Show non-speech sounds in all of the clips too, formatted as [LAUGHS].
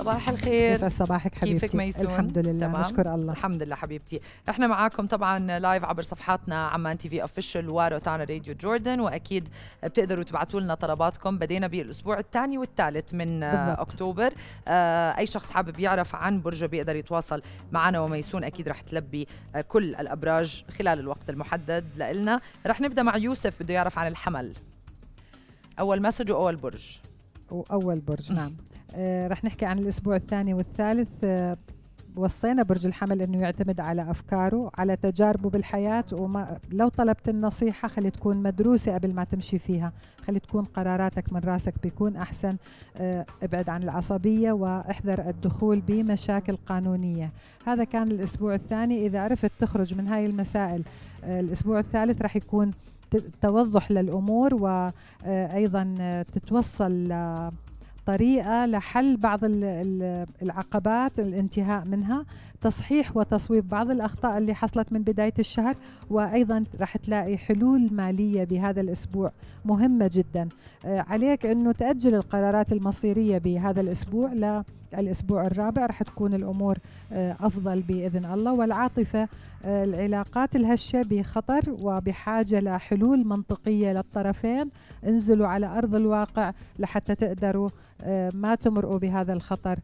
صباح الخير يسعد صباحك حبيبتي كيفك ميسون الحمد لله تمام. نشكر الله الحمد لله حبيبتي احنا معاكم طبعا لايف عبر صفحاتنا عمان تي في اوفيشال وروتانا راديو جوردن واكيد بتقدروا تبعتوا لنا طلباتكم بدينا بالاسبوع الثاني والثالث من بالضبط. اكتوبر آه، اي شخص حابب يعرف عن برجه بيقدر يتواصل معنا وميسون اكيد رح تلبي كل الابراج خلال الوقت المحدد لنا رح نبدا مع يوسف بده يعرف عن الحمل اول مسج واول برج واول برج [LAUGHS] نعم آه، رح نحكي عن الأسبوع الثاني والثالث آه، وصينا برج الحمل انه يعتمد على افكاره على تجاربه بالحياه وما لو طلبت النصيحه خلي تكون مدروسه قبل ما تمشي فيها خلي تكون قراراتك من راسك بيكون احسن آه، ابعد عن العصبيه واحذر الدخول بمشاكل قانونيه هذا كان الاسبوع الثاني اذا عرفت تخرج من هاي المسائل الاسبوع الثالث راح يكون توضح للامور وايضا تتوصل طريقه لحل بعض العقبات الانتهاء منها تصحيح وتصويب بعض الأخطاء اللي حصلت من بداية الشهر وأيضا رح تلاقي حلول مالية بهذا الأسبوع مهمة جدا آه، عليك أنه تأجل القرارات المصيرية بهذا الأسبوع لا الأسبوع الرابع رح تكون الأمور آه، أفضل بإذن الله والعاطفة آه، العلاقات الهشة بخطر وبحاجة لحلول منطقية للطرفين انزلوا على أرض الواقع لحتى تقدروا ما تمرقوا بهذا الخطر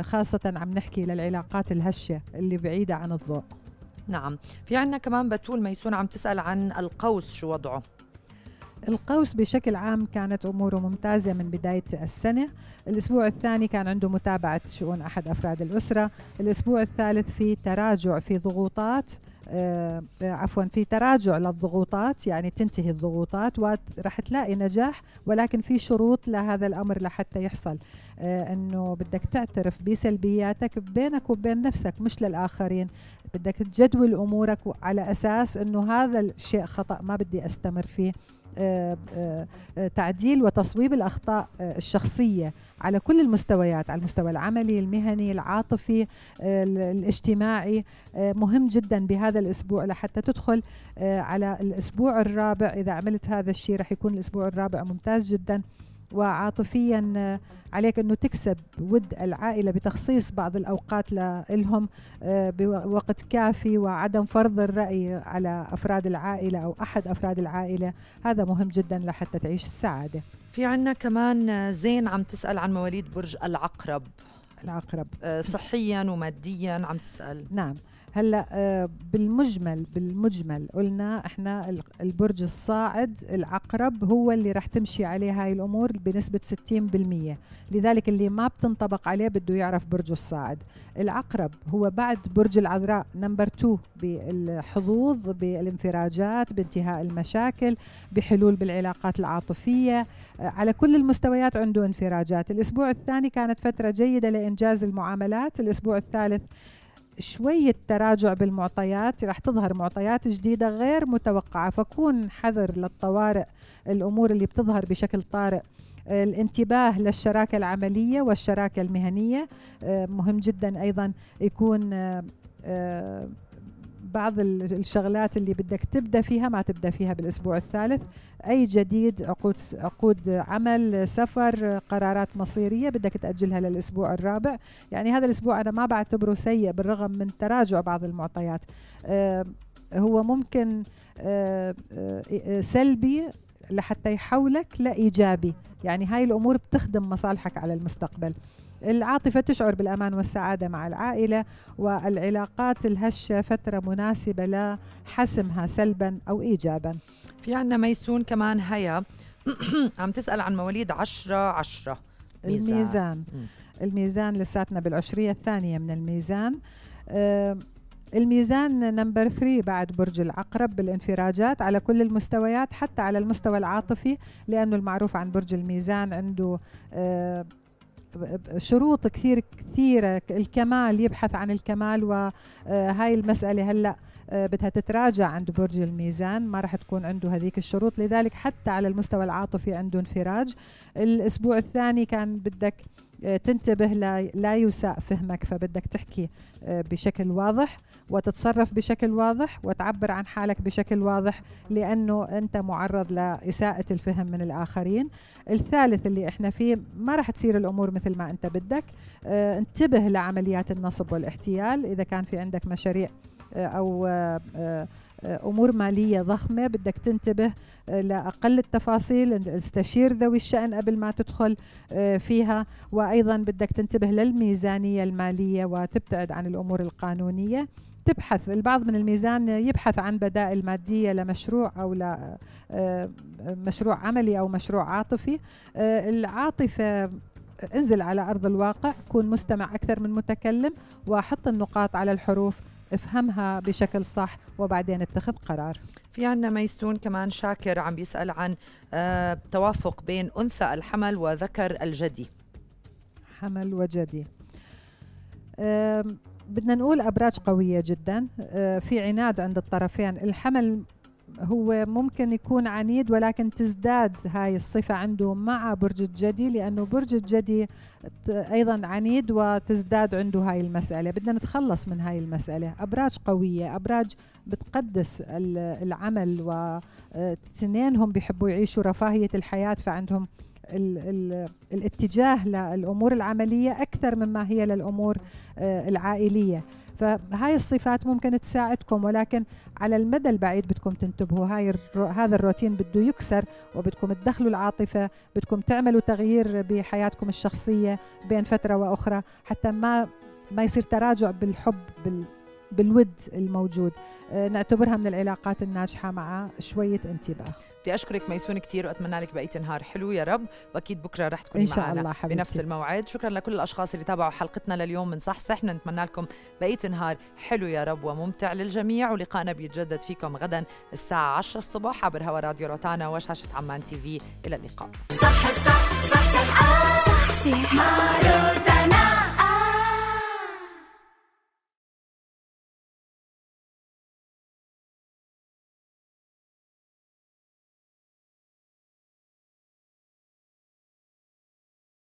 خاصة عم نحكي للعلاقات الهشة اللي بعيدة عن الضوء نعم في عنا كمان بتول ميسون عم تسأل عن القوس شو وضعه القوس بشكل عام كانت اموره ممتازه من بدايه السنه، الاسبوع الثاني كان عنده متابعه شؤون احد افراد الاسره، الاسبوع الثالث في تراجع في ضغوطات آه، آه، عفوا في تراجع للضغوطات يعني تنتهي الضغوطات ورح تلاقي نجاح ولكن في شروط لهذا الامر لحتى يحصل آه، انه بدك تعترف بسلبياتك بينك وبين نفسك مش للاخرين بدك تجدول امورك على اساس انه هذا الشيء خطا ما بدي استمر فيه آه، آه، آه، تعديل وتصويب الأخطاء الشخصية على كل المستويات على المستوى العملي المهني العاطفي الاجتماعي مهم جدا بهذا الأسبوع لحتى تدخل على الأسبوع الرابع إذا عملت هذا الشيء رح يكون الأسبوع الرابع ممتاز جدا وعاطفيا آه، عليك أنه تكسب ود العائلة بتخصيص بعض الأوقات لهم آه، بوقت كافي وعدم فرض الرأي على أفراد العائلة أو أحد أفراد العائلة هذا مهم جدا لحتى تعيش السعادة في عنا كمان آه، زين عم تسأل عن مواليد برج العقرب العقرب صحيا وماديا عم تسأل نعم هلا آه، بالمجمل بالمجمل قلنا احنا البرج الصاعد العقرب هو اللي رح تمشي عليه هاي الامور بنسبه 60% لذلك اللي ما بتنطبق عليه بده يعرف برجه الصاعد العقرب هو بعد برج العذراء نمبر 2 بالحظوظ بالانفراجات بانتهاء المشاكل بحلول بالعلاقات العاطفيه آه، على كل المستويات عنده انفراجات الاسبوع الثاني كانت فتره جيده لانجاز المعاملات الاسبوع الثالث شوية تراجع بالمعطيات رح تظهر معطيات جديدة غير متوقعة فكون حذر للطوارئ الأمور اللي بتظهر بشكل طارئ الانتباه للشراكة العملية والشراكة المهنية آه، مهم جدا أيضا يكون آه، آه، بعض الشغلات اللي بدك تبدا فيها ما تبدا فيها بالاسبوع الثالث اي جديد عقود عقود عمل سفر قرارات مصيريه بدك تاجلها للاسبوع الرابع يعني هذا الاسبوع انا ما بعتبره سيء بالرغم من تراجع بعض المعطيات آه، هو ممكن آه، آه، سلبي لحتى يحولك لايجابي يعني هاي الامور بتخدم مصالحك على المستقبل العاطفة تشعر بالأمان والسعادة مع العائلة والعلاقات الهشة فترة مناسبة لا حسمها سلبا أو إيجابا في عنا ميسون كمان هيا [CLEARS THROAT] عم تسأل عن مواليد عشرة عشرة الميزان الميزان, الميزان لساتنا بالعشرية الثانية من الميزان آه الميزان نمبر 3 بعد برج العقرب بالانفراجات على كل المستويات حتى على المستوى العاطفي لأنه المعروف عن برج الميزان عنده آه شروط كثير كثيرة الكمال يبحث عن الكمال وهاي آه، المسألة هلأ آه، بدها تتراجع عند برج الميزان ما راح تكون عنده هذيك الشروط لذلك حتى على المستوى العاطفي عنده انفراج الأسبوع الثاني كان بدك تنتبه لا, لا يساء فهمك فبدك تحكي آه، بشكل واضح وتتصرف بشكل واضح وتعبر عن حالك بشكل واضح لأنه أنت معرض لإساءة الفهم من الآخرين الثالث اللي إحنا فيه ما راح تصير الأمور مثل ما أنت بدك آه، انتبه لعمليات النصب والاحتيال إذا كان في عندك مشاريع آه، أو آه، امور ماليه ضخمه بدك تنتبه آه، لاقل التفاصيل استشير ذوي الشان قبل ما تدخل آه، فيها وايضا بدك تنتبه للميزانيه الماليه وتبتعد عن الامور القانونيه تبحث البعض من الميزان يبحث عن بدائل مادية لمشروع أو لمشروع عملي أو مشروع عاطفي العاطفة انزل على أرض الواقع كون مستمع أكثر من متكلم وحط النقاط على الحروف افهمها بشكل صح وبعدين اتخذ قرار في عنا ميسون كمان شاكر عم بيسأل عن آه، توافق بين أنثى الحمل وذكر الجدي حمل وجدي بدنا نقول أبراج قوية جدا آه، في عناد عند الطرفين الحمل هو ممكن يكون عنيد ولكن تزداد هاي الصفة عنده مع برج الجدي لأنه برج الجدي أيضا عنيد وتزداد عنده هاي المسألة بدنا نتخلص من هاي المسألة أبراج قوية أبراج بتقدس العمل وسنينهم بيحبوا يعيشوا رفاهية الحياة فعندهم الـ الـ الاتجاه للأمور العملية أكثر مما هي للأمور آه، العائلية فهاي الصفات ممكن تساعدكم ولكن على المدى البعيد بدكم تنتبهوا هاي الرو... هذا الروتين بده يكسر وبدكم تدخلوا العاطفة بدكم تعملوا تغيير بحياتكم الشخصية بين فترة وأخرى حتى ما ما يصير تراجع بالحب بال... بالود الموجود آه، نعتبرها من العلاقات الناجحة مع شوية انتباه بدي أشكرك ميسون كثير وأتمنى لك بقية نهار حلو يا رب وأكيد بكرة رح تكون إن شاء معنا الله حبيبتي. بنفس الموعد شكرا لكل الأشخاص اللي تابعوا حلقتنا لليوم من صح صح نتمنى لكم بقية نهار حلو يا رب وممتع للجميع ولقائنا بيتجدد فيكم غدا الساعة 10 الصبح عبر هوا راديو روتانا وشاشة عمان تي في إلى اللقاء صح صح آه، صح صح صح صح, صح, صح, صح, صح, صح, صح, صح, صح, صح روتانا